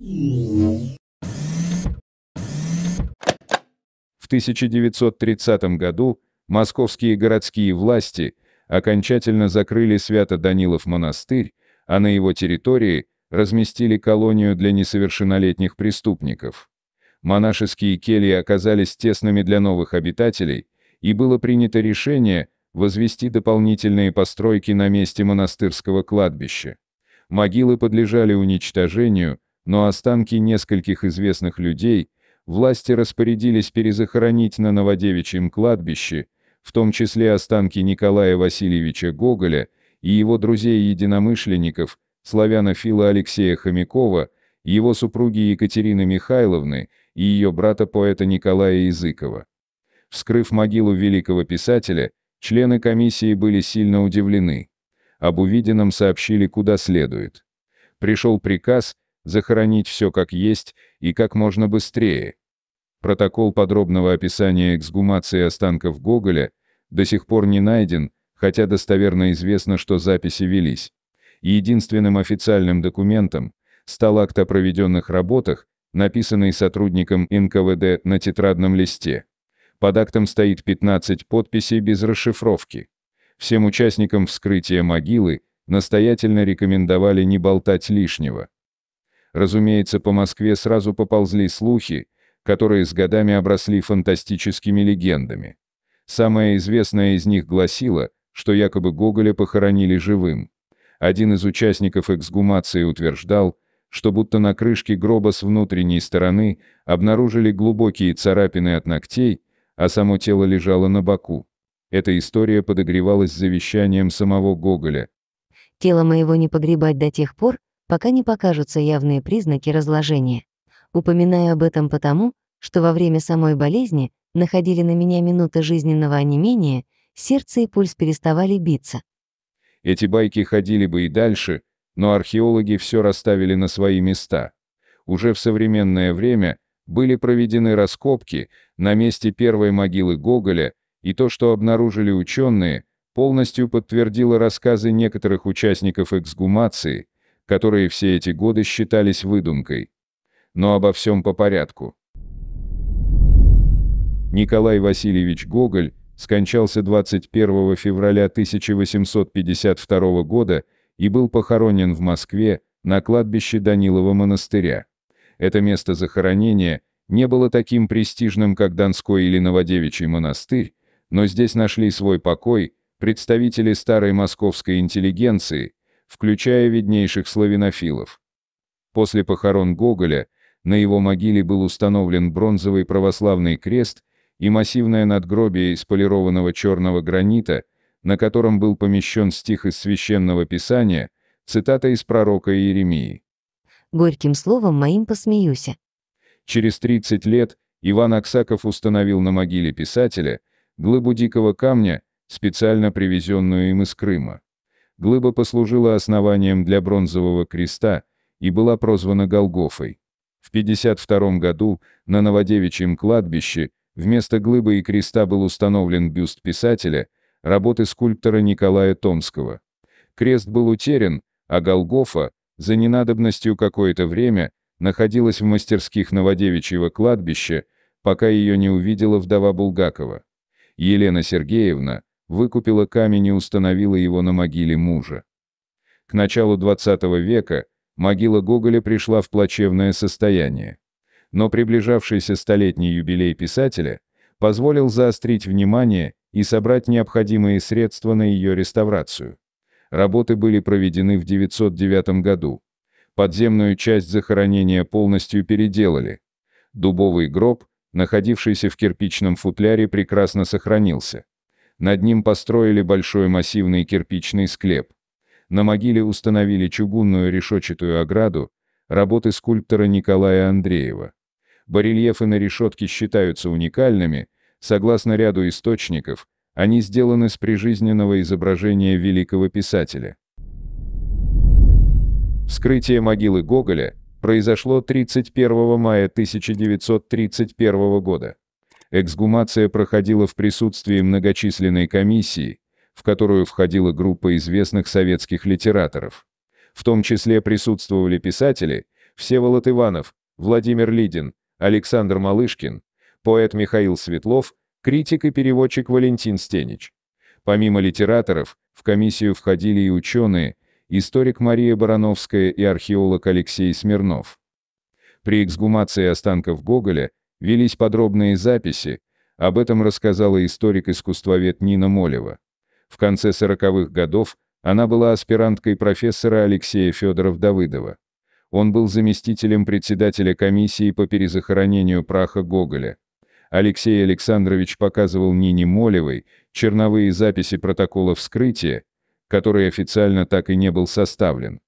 В 1930 году московские городские власти окончательно закрыли Свято-Данилов монастырь, а на его территории разместили колонию для несовершеннолетних преступников. Монашеские кельи оказались тесными для новых обитателей, и было принято решение возвести дополнительные постройки на месте монастырского кладбища. Могилы подлежали уничтожению, но останки нескольких известных людей власти распорядились перезахоронить на Новодевичьем кладбище, в том числе останки Николая Васильевича Гоголя и его друзей-единомышленников, славянофила Алексея Хомякова, его супруги Екатерины Михайловны и ее брата-поэта Николая Языкова. Вскрыв могилу великого писателя, члены комиссии были сильно удивлены. Об увиденном сообщили куда следует. Пришел приказ захоронить все как есть и как можно быстрее. Протокол подробного описания эксгумации останков Гоголя до сих пор не найден, хотя достоверно известно, что записи велись. Единственным официальным документом стал акт о проведенных работах, написанный сотрудником НКВД на тетрадном листе. Под актом стоит 15 подписей без расшифровки. Всем участникам вскрытия могилы настоятельно рекомендовали не болтать лишнего. Разумеется, по Москве сразу поползли слухи, которые с годами обросли фантастическими легендами. Самая известная из них гласила, что якобы Гоголя похоронили живым. Один из участников эксгумации утверждал, что будто на крышке гроба с внутренней стороны обнаружили глубокие царапины от ногтей, а само тело лежало на боку. Эта история подогревалась завещанием самого Гоголя. «Тело моего не погребать до тех пор, пока не покажутся явные признаки разложения. Упоминаю об этом потому, что во время самой болезни находили на меня минуты жизненного онемения, сердце и пульс переставали биться. Эти байки ходили бы и дальше, но археологи все расставили на свои места. Уже в современное время были проведены раскопки на месте первой могилы Гоголя, и то, что обнаружили ученые, полностью подтвердило рассказы некоторых участников эксгумации, которые все эти годы считались выдумкой. Но обо всем по порядку. Николай Васильевич Гоголь скончался 21 февраля 1852 года и был похоронен в Москве на кладбище Данилова монастыря. Это место захоронения не было таким престижным, как Донской или Новодевичий монастырь, но здесь нашли свой покой представители старой московской интеллигенции, включая виднейших славянофилов. После похорон Гоголя на его могиле был установлен бронзовый православный крест и массивное надгробие из полированного черного гранита, на котором был помещен стих из Священного Писания, цитата из пророка Иеремии. «Горьким словом моим посмеюся». Через 30 лет Иван Аксаков установил на могиле писателя глыбу дикого камня, специально привезенную им из Крыма. Глыба послужила основанием для бронзового креста и была прозвана Голгофой. В 52 году на Новодевичьем кладбище вместо глыбы и креста был установлен бюст писателя, работы скульптора Николая Томского. Крест был утерян, а Голгофа, за ненадобностью какое-то время, находилась в мастерских Новодевичьего кладбища, пока ее не увидела вдова Булгакова. Елена Сергеевна, выкупила камень и установила его на могиле мужа. К началу XX века могила Гоголя пришла в плачевное состояние. Но приближавшийся столетний юбилей писателя позволил заострить внимание и собрать необходимые средства на ее реставрацию. Работы были проведены в 909 году. Подземную часть захоронения полностью переделали. Дубовый гроб, находившийся в кирпичном футляре, прекрасно сохранился. Над ним построили большой массивный кирпичный склеп. На могиле установили чугунную решетчатую ограду, работы скульптора Николая Андреева. Барельефы на решетке считаются уникальными, согласно ряду источников, они сделаны с прижизненного изображения великого писателя. Вскрытие могилы Гоголя произошло 31 мая 1931 года. Эксгумация проходила в присутствии многочисленной комиссии, в которую входила группа известных советских литераторов. В том числе присутствовали писатели Всеволод Иванов, Владимир Лидин, Александр Малышкин, поэт Михаил Светлов, критик и переводчик Валентин Стенич. Помимо литераторов, в комиссию входили и ученые, историк Мария Барановская и археолог Алексей Смирнов. При эксгумации останков Гоголя Велись подробные записи, об этом рассказала историк-искусствовед Нина Молева. В конце 40-х годов она была аспиранткой профессора Алексея Федоров-Давыдова. Он был заместителем председателя комиссии по перезахоронению праха Гоголя. Алексей Александрович показывал Нине Молевой черновые записи протокола вскрытия, который официально так и не был составлен.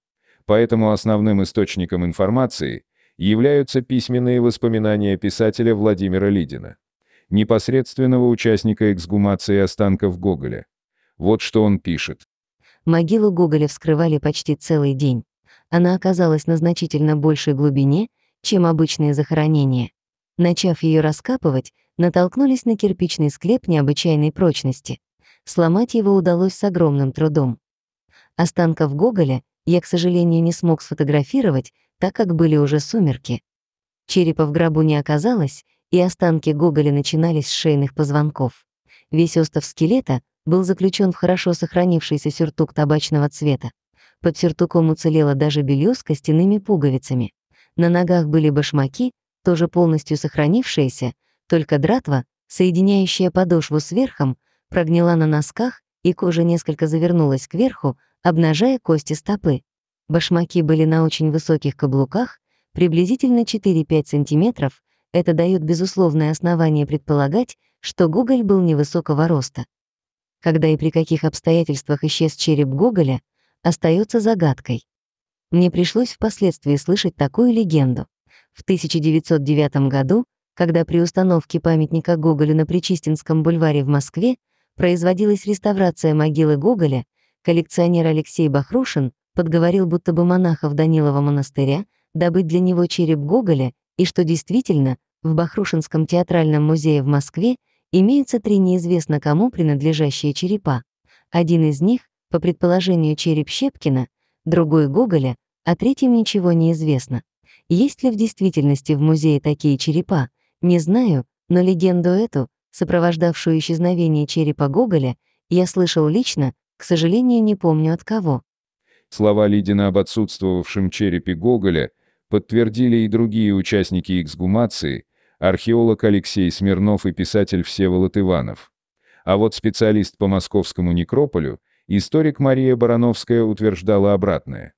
Поэтому основным источником информации являются письменные воспоминания писателя Владимира Лидина, непосредственного участника эксгумации останков Гоголя. Вот что он пишет. Могилу Гоголя вскрывали почти целый день. Она оказалась на значительно большей глубине, чем обычные захоронения. Начав ее раскапывать, натолкнулись на кирпичный склеп необычайной прочности. Сломать его удалось с огромным трудом. Останков Гоголя — я, к сожалению, не смог сфотографировать, так как были уже сумерки. Черепа в гробу не оказалось, и останки Гоголя начинались с шейных позвонков. Весь остов скелета был заключен в хорошо сохранившийся сюртук табачного цвета. Под сюртуком уцелело даже белье с костяными пуговицами. На ногах были башмаки, тоже полностью сохранившиеся, только дратва, соединяющая подошву с верхом, прогнила на носках, и кожа несколько завернулась кверху, обнажая кости стопы. Башмаки были на очень высоких каблуках, приблизительно 4-5 см, это дает безусловное основание предполагать, что Гоголь был невысокого роста. Когда и при каких обстоятельствах исчез череп Гоголя, остается загадкой. Мне пришлось впоследствии слышать такую легенду. В 1909 году, когда при установке памятника Гоголю на Причистинском бульваре в Москве производилась реставрация могилы Гоголя, Коллекционер Алексей Бахрушин подговорил будто бы монахов Данилова монастыря добыть для него череп Гоголя и что действительно в Бахрушинском театральном музее в Москве имеются три неизвестно кому принадлежащие черепа. Один из них, по предположению, череп Щепкина, другой — Гоголя, а третьим ничего не известно. Есть ли в действительности в музее такие черепа, не знаю, но легенду эту, сопровождавшую исчезновение черепа Гоголя, я слышал лично к сожалению, не помню от кого. Слова Лидина об отсутствовавшем черепе Гоголя подтвердили и другие участники эксгумации, археолог Алексей Смирнов и писатель Всеволод Иванов. А вот специалист по московскому некрополю, историк Мария Барановская утверждала обратное.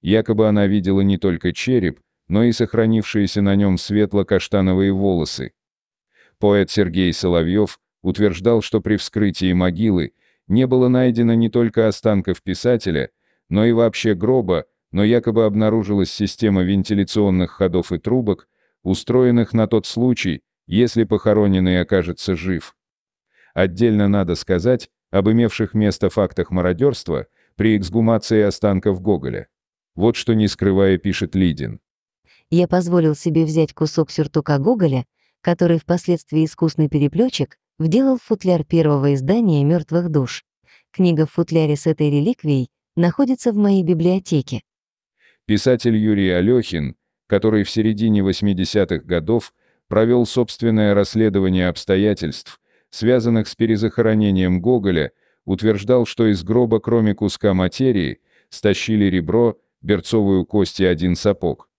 Якобы она видела не только череп, но и сохранившиеся на нем светло-каштановые волосы. Поэт Сергей Соловьев утверждал, что при вскрытии могилы не было найдено не только останков писателя, но и вообще гроба, но якобы обнаружилась система вентиляционных ходов и трубок, устроенных на тот случай, если похороненный окажется жив. Отдельно надо сказать об имевших место фактах мародерства при эксгумации останков Гоголя. Вот что не скрывая пишет Лидин. «Я позволил себе взять кусок сюртука Гоголя, который впоследствии искусный переплетчик вделал футляр первого издания «Мертвых душ». Книга в футляре с этой реликвией находится в моей библиотеке. Писатель Юрий Алёхин, который в середине 80-х годов провел собственное расследование обстоятельств, связанных с перезахоронением Гоголя, утверждал, что из гроба кроме куска материи стащили ребро, берцовую кость и один сапог.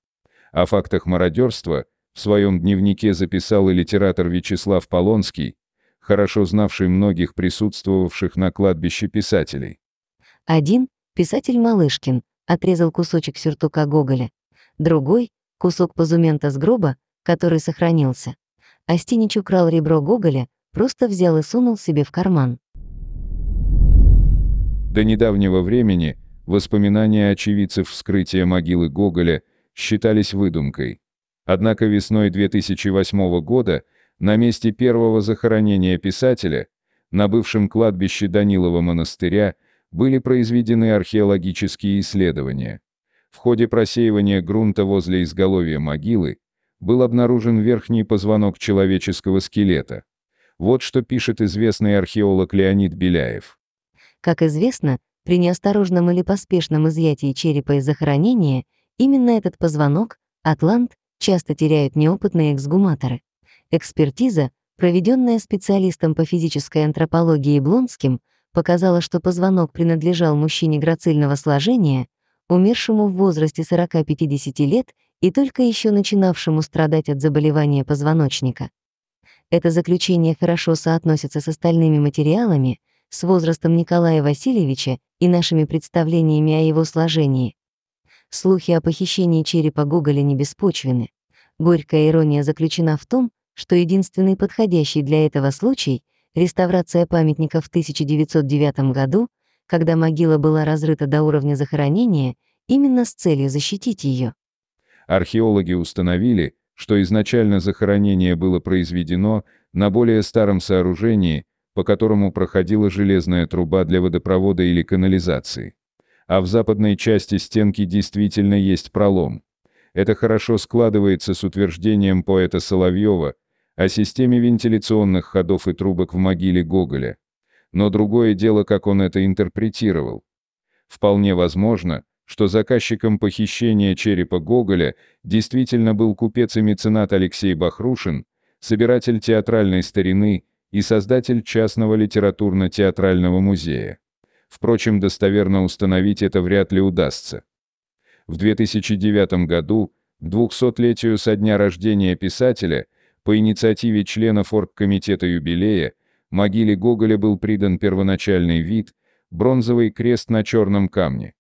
О фактах мародерства в своем дневнике записал и литератор Вячеслав Полонский, хорошо знавший многих присутствовавших на кладбище писателей. Один — писатель Малышкин, отрезал кусочек сюртука Гоголя. Другой — кусок позумента с гроба, который сохранился. Астинич украл ребро Гоголя, просто взял и сунул себе в карман. До недавнего времени воспоминания очевидцев вскрытия могилы Гоголя считались выдумкой. Однако весной 2008 года — на месте первого захоронения писателя, на бывшем кладбище Данилова монастыря, были произведены археологические исследования. В ходе просеивания грунта возле изголовья могилы был обнаружен верхний позвонок человеческого скелета. Вот что пишет известный археолог Леонид Беляев. Как известно, при неосторожном или поспешном изъятии черепа из захоронения именно этот позвонок, атлант, часто теряют неопытные эксгуматоры. Экспертиза, проведенная специалистом по физической антропологии Блонским, показала, что позвонок принадлежал мужчине грацильного сложения, умершему в возрасте 40-50 лет и только еще начинавшему страдать от заболевания позвоночника. Это заключение хорошо соотносится с остальными материалами, с возрастом Николая Васильевича и нашими представлениями о его сложении. Слухи о похищении черепа Гоголя не беспочвены. Горькая ирония заключена в том, что единственный подходящий для этого случай — реставрация памятника в 1909 году, когда могила была разрыта до уровня захоронения, именно с целью защитить ее. Археологи установили, что изначально захоронение было произведено на более старом сооружении, по которому проходила железная труба для водопровода или канализации. А в западной части стенки действительно есть пролом. Это хорошо складывается с утверждением поэта Соловьева, о системе вентиляционных ходов и трубок в могиле Гоголя. Но другое дело, как он это интерпретировал. Вполне возможно, что заказчиком похищения черепа Гоголя действительно был купец и меценат Алексей Бахрушин, собиратель театральной старины и создатель частного литературно-театрального музея. Впрочем, достоверно установить это вряд ли удастся. В 2009 году, к 200-летию со дня рождения писателя, по инициативе членов Оргкомитета юбилея могиле Гоголя был придан первоначальный вид, бронзовый крест на черном камне.